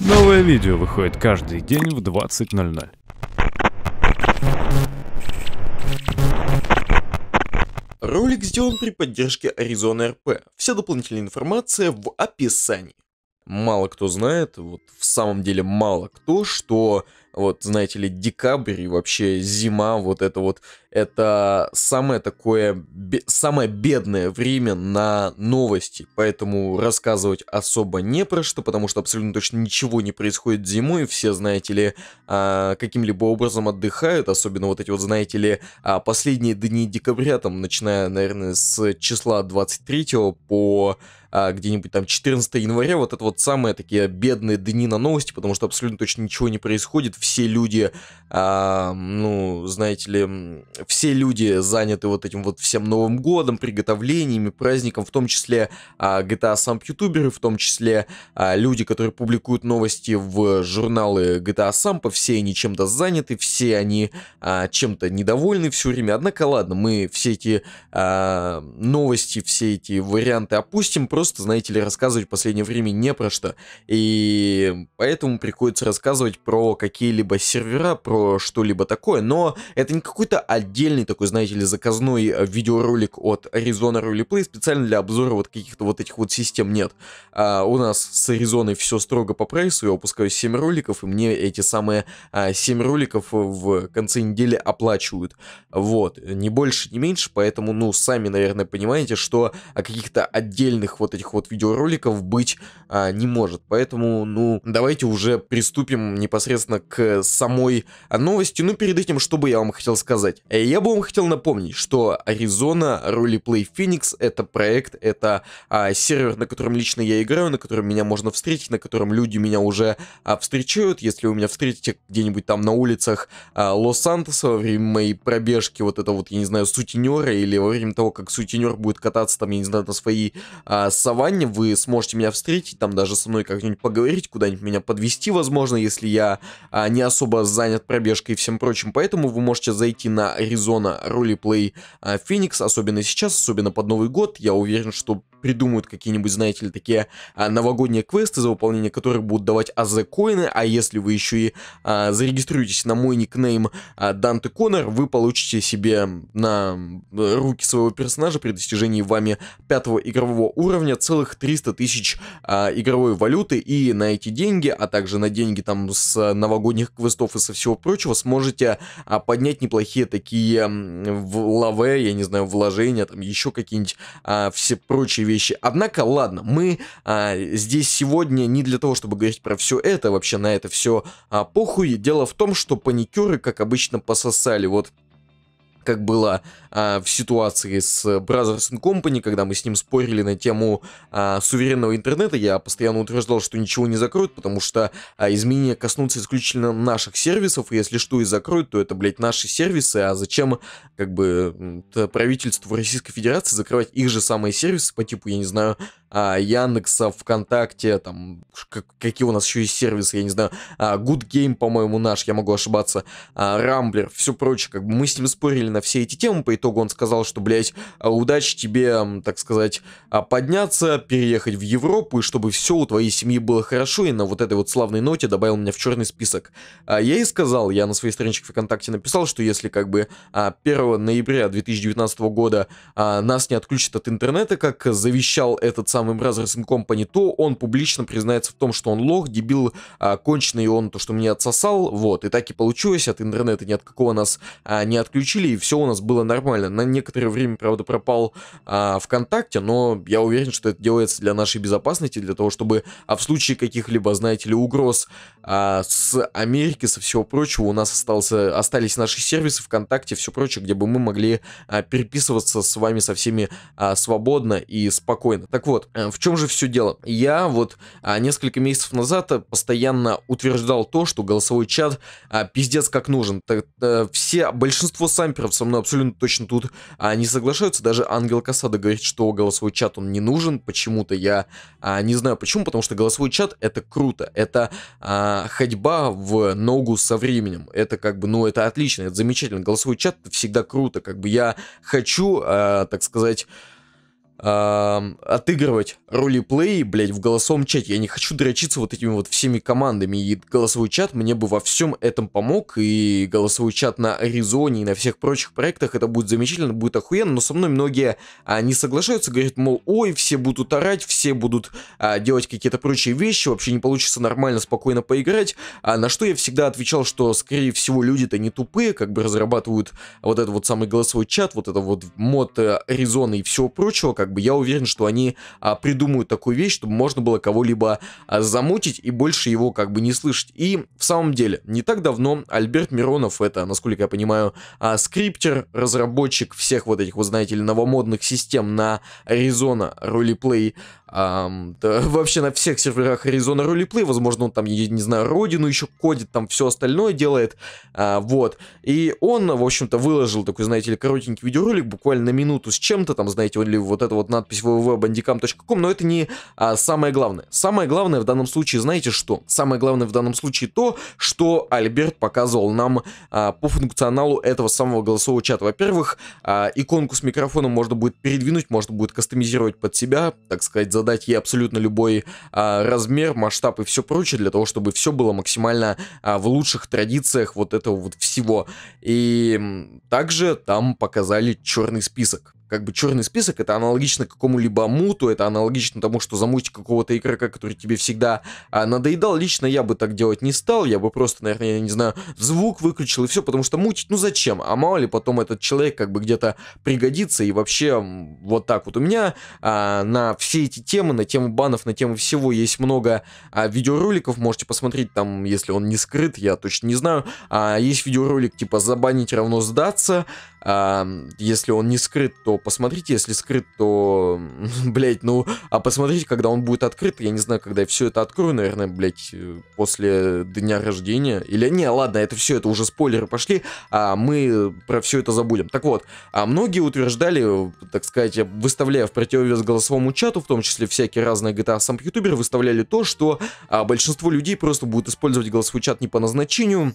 Новое видео выходит каждый день в 20.00. Ролик сделан при поддержке Arizona RP. Вся дополнительная информация в описании. Мало кто знает, вот в самом деле мало кто, что вот, знаете ли, декабрь и вообще зима, вот это вот, это самое такое, бе, самое бедное время на новости, поэтому рассказывать особо не про что, потому что абсолютно точно ничего не происходит зимой, все, знаете ли, а, каким-либо образом отдыхают, особенно вот эти вот, знаете ли, а, последние дни декабря, там, начиная, наверное, с числа 23 по а, где-нибудь там 14 января, вот это вот самые такие бедные дни на новости, потому что абсолютно точно ничего не происходит, все люди, а, ну, знаете ли, все люди заняты вот этим вот всем Новым Годом, приготовлениями, праздником, в том числе а, GTA Samp а ютуберы, в том числе а, люди, которые публикуют новости в журналы GTA Samp, а все они чем-то заняты, все они а, чем-то недовольны все время. Однако, ладно, мы все эти а, новости, все эти варианты опустим, просто, знаете ли, рассказывать в последнее время не про что. И поэтому приходится рассказывать про какие какие-либо сервера, про что-либо такое, но это не какой-то отдельный такой, знаете ли, заказной э, видеоролик от Arizona Roleplay специально для обзора вот каких-то вот этих вот систем нет. А, у нас с Arizona все строго по прайсу, я выпускаю 7 роликов, и мне эти самые а, 7 роликов в конце недели оплачивают. Вот, не больше, не меньше, поэтому, ну, сами, наверное, понимаете, что каких-то отдельных вот этих вот видеороликов быть а, не может. Поэтому, ну, давайте уже приступим непосредственно к к э, самой новости. Но ну, перед этим, что бы я вам хотел сказать? Э, я бы вам хотел напомнить, что Arizona Roleplay Phoenix это проект, это а, сервер, на котором лично я играю, на котором меня можно встретить, на котором люди меня уже а, встречают. Если вы меня встретите где-нибудь там на улицах а, Лос-Сантоса во время моей пробежки, вот это вот, я не знаю, сутенера или во время того, как сутенер будет кататься там, я не знаю, на своей а, саванне, вы сможете меня встретить, там даже со мной как-нибудь поговорить, куда-нибудь меня подвести, возможно, если я а, не особо занят пробежкой и всем прочим, поэтому вы можете зайти на Arizona Roleplay а, Phoenix, особенно сейчас, особенно под Новый год. Я уверен, что придумают какие-нибудь, знаете ли, такие а, новогодние квесты, за выполнение которых будут давать АЗ-коины, а если вы еще и а, зарегистрируетесь на мой никнейм а, Данте Конор, вы получите себе на э, руки своего персонажа при достижении вами пятого игрового уровня целых 300 тысяч а, игровой валюты, и на эти деньги, а также на деньги там с новогодних квестов и со всего прочего, сможете а, поднять неплохие такие в лаве, я не знаю, вложения, там еще какие-нибудь а, все прочие вещи. Однако, ладно, мы а, здесь сегодня не для того, чтобы говорить про все это, вообще на это все а, похуй. Дело в том, что паникеры, как обычно, пососали. Вот как была а, в ситуации с э, Brothers and Company, когда мы с ним спорили на тему а, суверенного интернета. Я постоянно утверждал, что ничего не закроют, потому что а, изменения коснутся исключительно наших сервисов, и если что и закроют, то это, блядь, наши сервисы, а зачем, как бы, правительству Российской Федерации закрывать их же самые сервисы по типу, я не знаю, а, Яндекса, ВКонтакте, там, как, какие у нас еще есть сервисы, я не знаю, а, Good Game, по-моему, наш, я могу ошибаться, а, Рамблер, все прочее, как бы мы с ним спорили на на все эти темы. По итогу он сказал, что, блядь, а, удачи тебе, так сказать, а, подняться, переехать в Европу, и чтобы все у твоей семьи было хорошо, и на вот этой вот славной ноте добавил меня в черный список. А, я и сказал, я на своей страничке ВКонтакте написал, что если как бы 1 ноября 2019 года нас не отключат от интернета, как завещал этот самый Brothers Company, то он публично признается в том, что он лох, дебил, конченый, он то, что меня отсосал, вот, и так и получилось, от интернета ни от какого нас не отключили, и все у нас было нормально. На некоторое время, правда, пропал а, ВКонтакте, но я уверен, что это делается для нашей безопасности, для того, чтобы, а в случае каких-либо, знаете ли, угроз а, с Америки, со всего прочего, у нас остался, остались наши сервисы ВКонтакте, все прочее, где бы мы могли а, переписываться с вами со всеми а, свободно и спокойно. Так вот, а, в чем же все дело? Я вот а, несколько месяцев назад постоянно утверждал то, что голосовой чат а, пиздец как нужен. Так, а, все, большинство самперов Александров со мной абсолютно точно тут а, не соглашаются. Даже Ангел Касада говорит, что голосовой чат он не нужен. Почему-то я а, не знаю почему, потому что голосовой чат это круто. Это а, ходьба в ногу со временем. Это как бы, ну, это отлично, это замечательно. Голосовой чат всегда круто. Как бы я хочу, а, так сказать отыгрывать роли плей, блядь, в голосовом чате. Я не хочу дрочиться вот этими вот всеми командами. И голосовой чат мне бы во всем этом помог. И голосовой чат на Аризоне и на всех прочих проектах это будет замечательно, будет охуенно. Но со мной многие а, не соглашаются, говорят, мол, ой, все будут орать, все будут а, делать какие-то прочие вещи, вообще не получится нормально, спокойно поиграть. А, на что я всегда отвечал, что, скорее всего, люди-то не тупые, как бы разрабатывают вот этот вот самый голосовой чат, вот это вот мод э, Аризоны и всего прочего, как как бы я уверен, что они а, придумают такую вещь, чтобы можно было кого-либо а, замутить и больше его как бы не слышать. И в самом деле, не так давно Альберт Миронов, это, насколько я понимаю, а, скриптер, разработчик всех вот этих, вы знаете ли, новомодных систем на Arizona Roleplay Um, да, вообще на всех серверах Arizona Roleplay, возможно, он там, я не знаю, родину еще кодит, там все остальное делает, а, вот. И он, в общем-то, выложил такой, знаете ли, коротенький видеоролик, буквально на минуту с чем-то, там, знаете, или вот эта вот надпись www.bandicam.com, но это не а, самое главное. Самое главное в данном случае, знаете что? Самое главное в данном случае то, что Альберт показывал нам а, по функционалу этого самого голосового чата. Во-первых, а, иконку с микрофоном можно будет передвинуть, можно будет кастомизировать под себя, так сказать, задать ей абсолютно любой а, размер, масштаб и все прочее, для того, чтобы все было максимально а, в лучших традициях вот этого вот всего. И также там показали черный список как бы черный список это аналогично какому-либо муту, это аналогично тому, что замутить какого-то игрока, который тебе всегда а, надоедал. Лично я бы так делать не стал, я бы просто, наверное, я не знаю, звук выключил и все, потому что мутить, ну зачем? А мало ли потом этот человек как бы где-то пригодится и вообще вот так вот. У меня а, на все эти темы, на тему банов, на тему всего есть много а, видеороликов, можете посмотреть там, если он не скрыт, я точно не знаю. А, есть видеоролик типа «Забанить равно сдаться», а, если он не скрыт, то посмотрите, если скрыт, то, блять, ну, а посмотрите, когда он будет открыт, я не знаю, когда я все это открою, наверное, блять, э, после дня рождения, или, не, ладно, это все, это уже спойлеры пошли, а мы про все это забудем. Так вот, а многие утверждали, так сказать, выставляя в противовес голосовому чату, в том числе всякие разные GTA сам ютуберы, выставляли то, что а, большинство людей просто будут использовать голосовой чат не по назначению,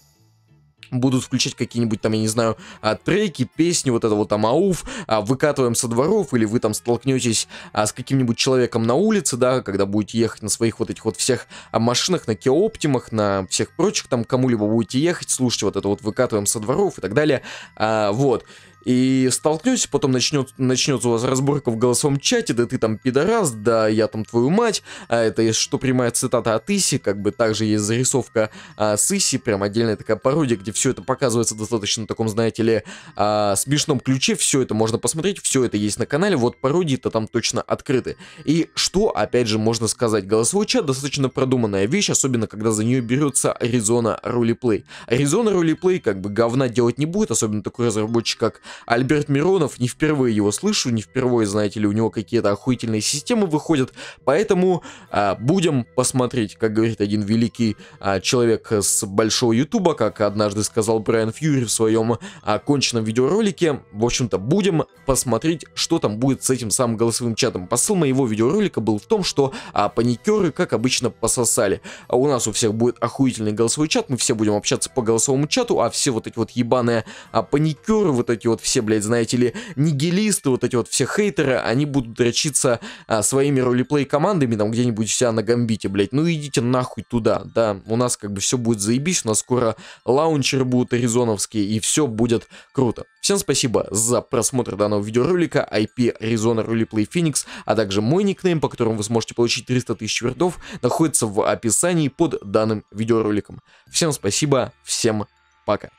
будут включать какие-нибудь там, я не знаю, а, треки, песни, вот это вот там ауф, а, выкатываем со дворов, или вы там столкнетесь а, с каким-нибудь человеком на улице, да, когда будете ехать на своих вот этих вот всех машинах, на Кеоптимах, на всех прочих там кому-либо будете ехать, слушайте вот это вот выкатываем со дворов и так далее, вот и столкнетесь, потом начнет, начнется у вас разборка в голосовом чате, да ты там пидорас, да я там твою мать, а это что прямая цитата от Иси, как бы также есть зарисовка а, с Иси, прям отдельная такая пародия, где все это показывается достаточно на таком, знаете ли, а, смешном ключе, все это можно посмотреть, все это есть на канале, вот пародии-то там точно открыты. И что, опять же, можно сказать, голосовой чат достаточно продуманная вещь, особенно когда за нее берется Arizona Roleplay. Arizona Roleplay как бы говна делать не будет, особенно такой разработчик, как Альберт Миронов, не впервые его слышу, не впервые, знаете ли, у него какие-то охуительные системы выходят, поэтому а, будем посмотреть, как говорит один великий а, человек с большого ютуба, как однажды сказал Брайан Фьюри в своем а, конченном видеоролике, в общем-то, будем посмотреть, что там будет с этим самым голосовым чатом. Посыл моего видеоролика был в том, что а, паникеры, как обычно, пососали. А у нас у всех будет охуительный голосовой чат, мы все будем общаться по голосовому чату, а все вот эти вот ебаные а, паникеры, вот эти вот все, блядь, знаете ли, нигилисты, вот эти вот все хейтеры, они будут речиться а, своими ролеплей-командами там где-нибудь вся на гамбите, блядь. Ну идите нахуй туда, да. У нас как бы все будет заебись, у нас скоро лаунчеры будут аризоновские, и все будет круто. Всем спасибо за просмотр данного видеоролика, IP Arizona Roleplay Phoenix, а также мой никнейм, по которому вы сможете получить 300 тысяч вердов, находится в описании под данным видеороликом. Всем спасибо, всем пока.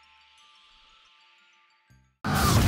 you